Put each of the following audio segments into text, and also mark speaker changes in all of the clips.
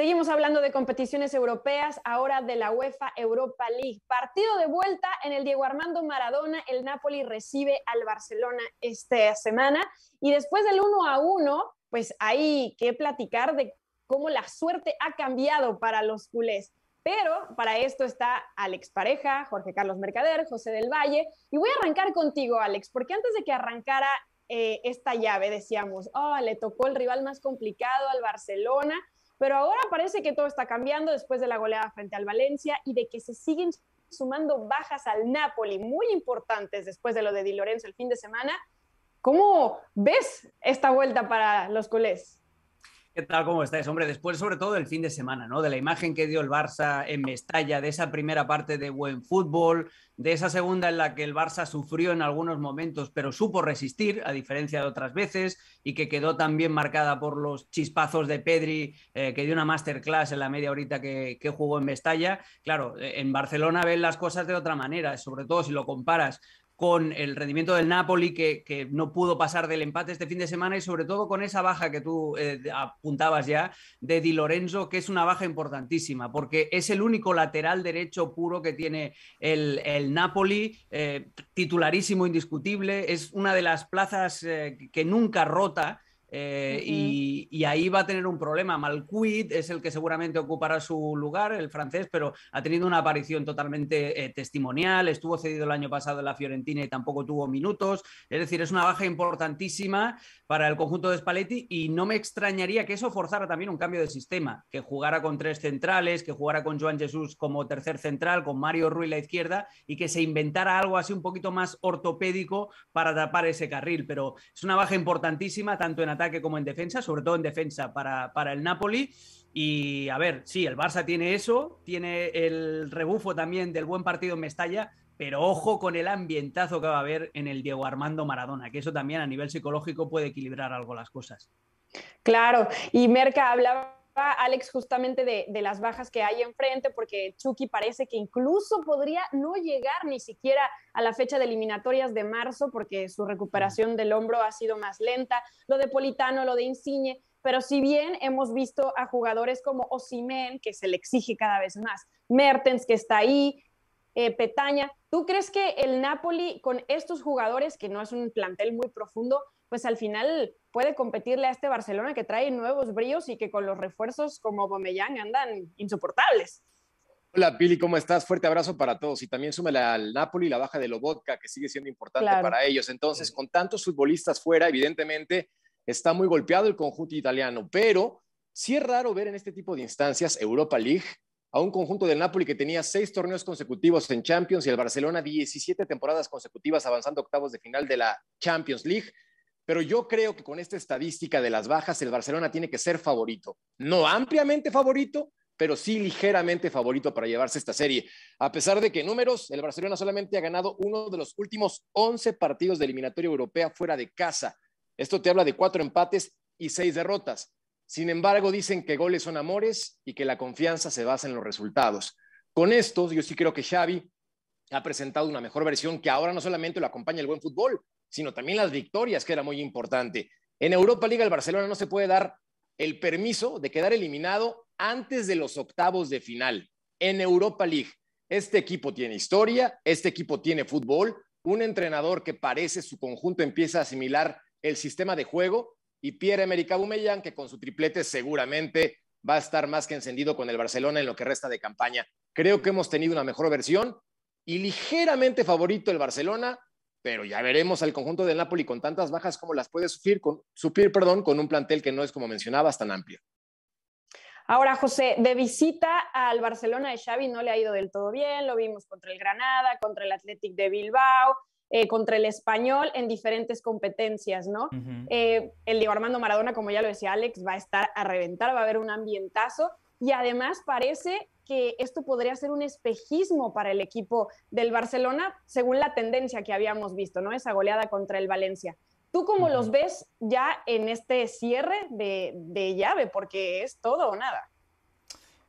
Speaker 1: Seguimos hablando de competiciones europeas, ahora de la UEFA Europa League. Partido de vuelta en el Diego Armando Maradona, el Napoli recibe al Barcelona esta semana y después del 1 a 1, pues hay que platicar de cómo la suerte ha cambiado para los culés. Pero para esto está Alex Pareja, Jorge Carlos Mercader, José del Valle. Y voy a arrancar contigo, Alex, porque antes de que arrancara eh, esta llave decíamos, oh, le tocó el rival más complicado al Barcelona pero ahora parece que todo está cambiando después de la goleada frente al Valencia y de que se siguen sumando bajas al Napoli, muy importantes después de lo de Di Lorenzo el fin de semana. ¿Cómo ves esta vuelta para los culés?
Speaker 2: ¿Qué tal? ¿Cómo estáis? Hombre, después sobre todo del fin de semana, ¿no? De la imagen que dio el Barça en Mestalla, de esa primera parte de buen fútbol, de esa segunda en la que el Barça sufrió en algunos momentos, pero supo resistir, a diferencia de otras veces, y que quedó también marcada por los chispazos de Pedri, eh, que dio una masterclass en la media horita que, que jugó en Mestalla. Claro, en Barcelona ven las cosas de otra manera, sobre todo si lo comparas con el rendimiento del Napoli que, no pudo pasar del empate este fin de semana y sobre todo con esa baja que tú eh, apuntabas ya de Di Lorenzo, que es una baja importantísima, porque es el único lateral derecho puro que tiene el, Napoli, eh, titularísimo, indiscutible, es una de las plazas eh, que nunca rota. Eh, y, ahí va a tener un problema. Malcuit es el que seguramente ocupará su lugar, el francés, pero ha tenido una aparición totalmente eh, testimonial. Estuvo cedido el año pasado en la Fiorentina y tampoco tuvo minutos. Es decir, es una baja importantísima para el conjunto de Spalletti y no me extrañaría que eso forzara también un cambio de sistema, que jugara con tres centrales, que jugara con Joan Jesús como tercer central, con Mario Rui la izquierda y que se inventara algo así un poquito más ortopédico para tapar ese carril. Pero es una baja importantísima tanto en ataque como en defensa, sobre todo en defensa para, para el Napoli. Y a ver, sí, el Barça tiene eso, tiene el rebufo también del buen partido en Mestalla, pero ojo con el ambientazo que va a haber en el Diego Armando Maradona, que eso también a nivel psicológico puede equilibrar algo las cosas.
Speaker 1: Claro, y Merca hablaba Alex justamente de, las bajas que hay enfrente, porque Chucky parece que incluso podría no llegar ni siquiera a la fecha de eliminatorias de marzo, porque su recuperación del hombro ha sido más lenta, lo de Politano, lo de Insigne, pero si bien hemos visto a jugadores como Osimen, que se le exige cada vez más, Mertens, que está ahí, eh, Petaña, ¿tú crees que el Napoli con estos jugadores, que no es un plantel muy profundo, pues al final puede competirle a este Barcelona que trae nuevos brillos y que con los refuerzos como Bomeyang andan insoportables.
Speaker 3: Hola Pili, ¿cómo estás? Fuerte abrazo para todos. Y también súmele al Napoli la baja de Lobotka, que sigue siendo importante para ellos. Entonces, con tantos futbolistas fuera, evidentemente está muy golpeado el conjunto italiano. Pero sí es raro ver en este tipo de instancias Europa League a un conjunto del Napoli que tenía seis torneos consecutivos en Champions y el Barcelona 17 temporadas consecutivas avanzando octavos de final de la Champions League pero yo creo que con esta estadística de las bajas, el Barcelona tiene que ser favorito. No ampliamente favorito, pero sí ligeramente favorito para llevarse esta serie. A pesar de que números, el Barcelona solamente ha ganado uno de los últimos 11 partidos de eliminatoria europea fuera de casa. Esto te habla de cuatro empates y seis derrotas. Sin embargo, dicen que goles son amores y que la confianza se basa en los resultados. Con estos, yo sí creo que Xavi ha presentado una mejor versión que ahora no solamente lo acompaña el buen fútbol, sino también las victorias, que era muy importante. En Europa League el Barcelona no se puede dar el permiso de quedar eliminado antes de los octavos de final. En Europa League, este equipo tiene historia, este equipo tiene fútbol, un entrenador que parece su conjunto empieza a asimilar el sistema de juego y Pierre-Emerick Aubameyang, que con su triplete seguramente va a estar más que encendido con el Barcelona en lo que resta de campaña. Creo que hemos tenido una mejor versión y ligeramente favorito el Barcelona pero ya veremos al conjunto de Napoli con tantas bajas como las puede sufrir, con, sufrir perdón, con un plantel que no es, como mencionabas, tan amplio.
Speaker 1: Ahora, José, de visita al Barcelona de Xavi no le ha ido del todo bien, lo vimos contra el Granada, contra el Athletic de Bilbao, eh, contra el español en diferentes competencias, ¿no? Eh, el de Armando Maradona, como ya lo decía Alex, va a estar a reventar, va a haber un ambientazo y además parece que esto podría ser un espejismo para el equipo del Barcelona, según la tendencia que habíamos visto, ¿no? Esa goleada contra el Valencia. ¿Tú cómo los ves ya en este cierre de, llave? Porque es todo o nada.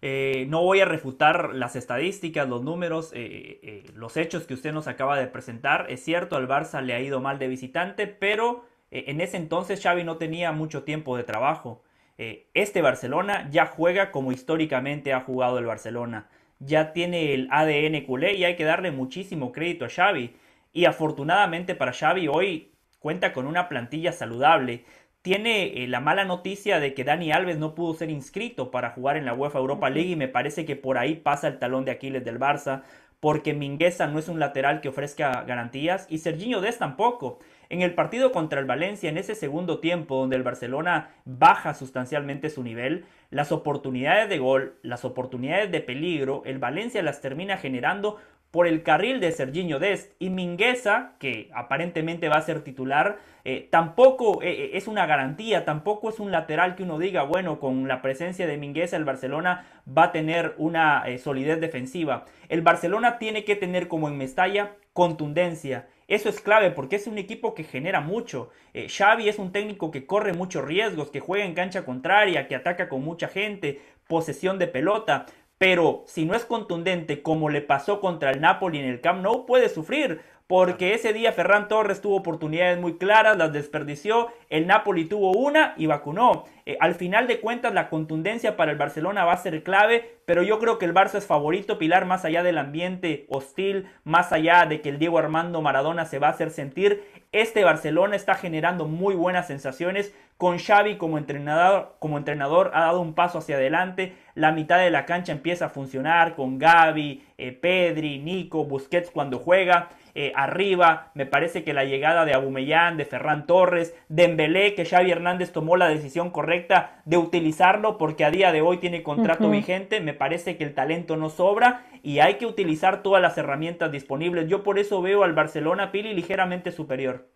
Speaker 4: Eh, no voy a refutar las estadísticas, los números, eh, eh, los hechos que usted nos acaba de presentar. Es cierto, al Barça le ha ido mal de visitante, pero en ese entonces Xavi no tenía mucho tiempo de trabajo. Eh, este Barcelona ya juega como históricamente ha jugado el Barcelona. Ya tiene el ADN culé y hay que darle muchísimo crédito a Xavi. Y afortunadamente para Xavi hoy cuenta con una plantilla saludable. Tiene eh, la mala noticia de que Dani Alves no pudo ser inscrito para jugar en la UEFA Europa League y me parece que por ahí pasa el talón de Aquiles del Barça, porque Mingueza no es un lateral que ofrezca garantías y Serginho Dés tampoco. En el partido contra el Valencia, en ese segundo tiempo donde el Barcelona baja sustancialmente su nivel, las oportunidades de gol, las oportunidades de peligro, el Valencia las termina generando por el carril de Serginho Dest y Mingueza, que aparentemente va a ser titular, eh, tampoco eh, eh, es una garantía, tampoco es un lateral que uno diga, bueno, con la presencia de Mingueza el Barcelona va a tener una solidez defensiva. El Barcelona tiene que tener como en Mestalla contundencia. Eso es clave porque es un equipo que genera mucho. Eh, Xavi es un técnico que corre muchos riesgos, que juega en cancha contraria, que ataca con mucha gente, posesión de pelota. Pero si no es contundente como le pasó contra el Napoli en el Camp Nou, puede sufrir porque ese día Ferran Torres tuvo oportunidades muy claras, las desperdició, el Napoli tuvo una y vacunó. Eh, al final de cuentas la contundencia para el Barcelona va a ser clave, pero yo creo que el Barça es favorito, Pilar, más allá del ambiente hostil, más allá de que el Diego Armando Maradona se va a hacer sentir, este Barcelona está generando muy buenas sensaciones, con Xavi como entrenador, como entrenador ha dado un paso hacia adelante, la mitad de la cancha empieza a funcionar, con Gaby, eh, Pedri, Nico, Busquets cuando juega, eh, arriba, me parece que la llegada de Abumellán, de Ferran Torres, de Dembélé, que Xavi Hernández tomó la decisión correcta de utilizarlo porque a día de hoy tiene contrato vigente, me parece que el talento no sobra y hay que utilizar todas las herramientas disponibles. Yo por eso veo al Barcelona Pili ligeramente superior.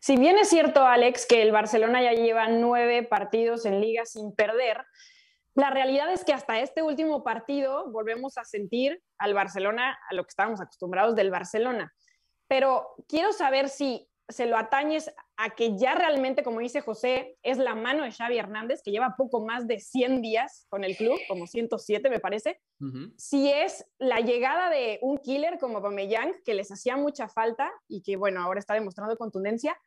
Speaker 1: Si bien es cierto, Alex, que el Barcelona ya lleva nueve partidos en liga sin perder, la realidad es que hasta este último partido volvemos a sentir al Barcelona, a lo que estábamos acostumbrados del Barcelona. Pero quiero saber si se lo atañes a que ya realmente, como dice José, es la mano de Xavi Hernández, que lleva poco más de 100 días con el club, como 107 me parece, si es la llegada de un killer como Bameyang, que les hacía mucha falta y que, bueno, ahora está demostrando contundencia,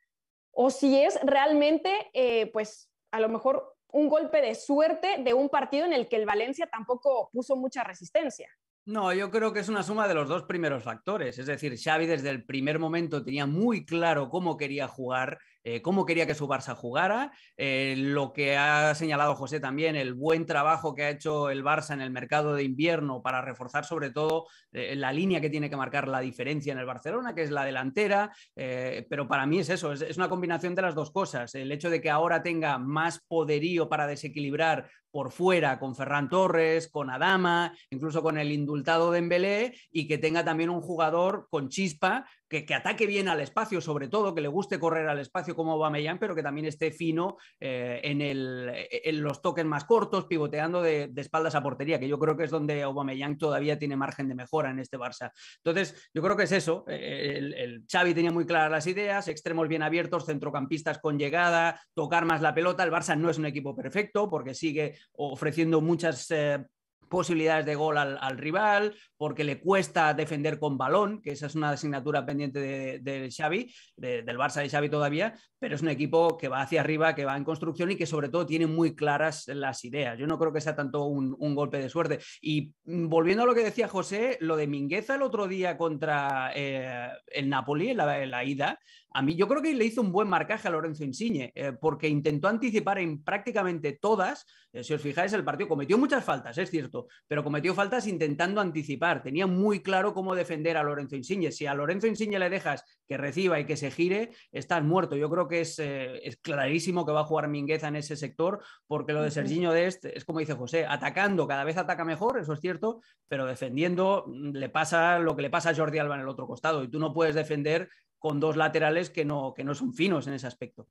Speaker 1: o si es realmente, eh, pues, a lo mejor un golpe de suerte de un partido en el que el Valencia tampoco puso mucha resistencia.
Speaker 2: No, yo creo que es una suma de los dos primeros factores. Es decir, Xavi desde el primer momento tenía muy claro cómo quería jugar, eh, cómo quería que su Barça jugara. Eh, lo que ha señalado José también, el buen trabajo que ha hecho el Barça en el mercado de invierno para reforzar sobre todo eh, la línea que tiene que marcar la diferencia en el Barcelona, que es la delantera. pero para mí es eso, es una combinación de las dos cosas. El hecho de que ahora tenga más poderío para desequilibrar por fuera, con Ferran Torres, con Adama, incluso con el indultado de Dembélé, y que tenga también un jugador con chispa, que, ataque bien al espacio, sobre todo, que le guste correr al espacio como Aubameyang, pero que también esté fino eh, en, en, los toques más cortos, pivoteando de, espaldas a portería, que yo creo que es donde Aubameyang todavía tiene margen de mejora en este Barça. Entonces, yo creo que es eso. Eh, el, el Xavi tenía muy claras las ideas, extremos bien abiertos, centrocampistas con llegada, tocar más la pelota. El Barça no es un equipo perfecto porque sigue ofreciendo muchas eh, posibilidades de gol al, rival, porque le cuesta defender con balón, que esa es una asignatura pendiente del Xavi, del Barça de Xavi todavía, pero es un equipo que va hacia arriba, que va en construcción y que sobre todo tiene muy claras las ideas. Yo no creo que sea tanto un, golpe de suerte. Y mm, volviendo a lo que decía José, lo de Mingueza el otro día contra eh, el Napoli, en la ida, a mí yo creo que le hizo un buen marcaje a Lorenzo Insigne, eh, porque intentó anticipar en prácticamente todas. Eh, si os fijáis, el partido cometió muchas faltas, es cierto, pero cometió faltas intentando anticipar. Tenía muy claro cómo defender a Lorenzo Insigne. Si a Lorenzo Insigne le dejas que reciba y que se gire, estás muerto. Yo creo que es, eh, clarísimo que va a jugar Mingueza en ese sector, porque lo de Serginho Dest es como dice José, atacando, cada vez ataca mejor, eso es cierto, pero defendiendo mm, le pasa lo que le pasa a Jordi Alba en el otro costado y tú no puedes defender con dos laterales que no, que no son finos en ese aspecto.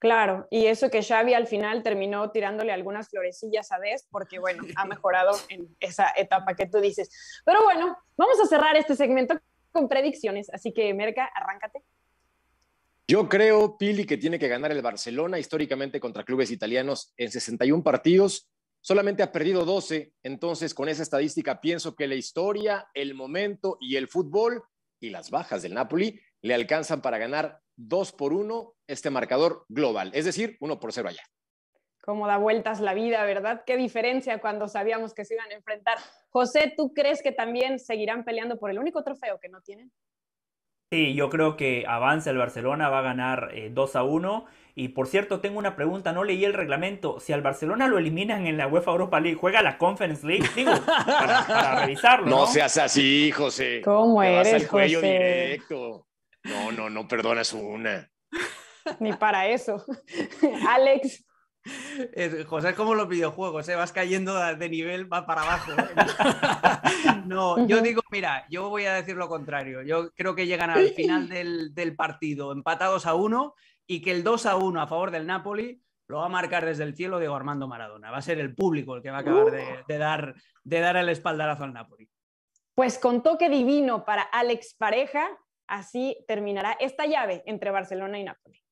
Speaker 1: Claro, y eso que Xavi al final terminó tirándole algunas florecillas a Des, porque bueno, ha mejorado en esa etapa que tú dices. Pero bueno, vamos a cerrar este segmento con predicciones, así que Merca, arráncate.
Speaker 3: Yo creo, Pili, que tiene que ganar el Barcelona históricamente contra clubes italianos en 61 partidos. Solamente ha perdido 12, entonces con esa estadística pienso que la historia, el momento y el fútbol y las bajas del Napoli le alcanzan para ganar 2 por 1 este marcador global, es decir, 1 por 0 allá.
Speaker 1: Cómo da vueltas la vida, ¿verdad? Qué diferencia cuando sabíamos que se iban a enfrentar. José, ¿tú crees que también seguirán peleando por el único trofeo que no tienen?
Speaker 4: Sí, yo creo que avanza el Barcelona, va a ganar 2 eh, a 1. Y por cierto, tengo una pregunta, no leí el reglamento. Si al Barcelona lo eliminan en la UEFA Europa League, ¿juega la Conference League? Digo, para, revisarlo. No, no,
Speaker 3: seas así, José. ¿Cómo eres, directo. No, no, no perdonas una.
Speaker 1: Ni para eso. Alex.
Speaker 2: José, es como los videojuegos, ¿eh? vas cayendo de nivel, va para abajo. ¿eh? No, yo digo, mira, yo voy a decir lo contrario. Yo creo que llegan al final del, partido empatados a uno y que el 2 a 1 a favor del Napoli lo va a marcar desde el cielo Diego Armando Maradona. Va a ser el público el que va a acabar de, uh. dar, de dar el espaldarazo al Napoli.
Speaker 1: Pues con toque divino para Alex Pareja, Así terminará esta llave entre Barcelona y Nápoles.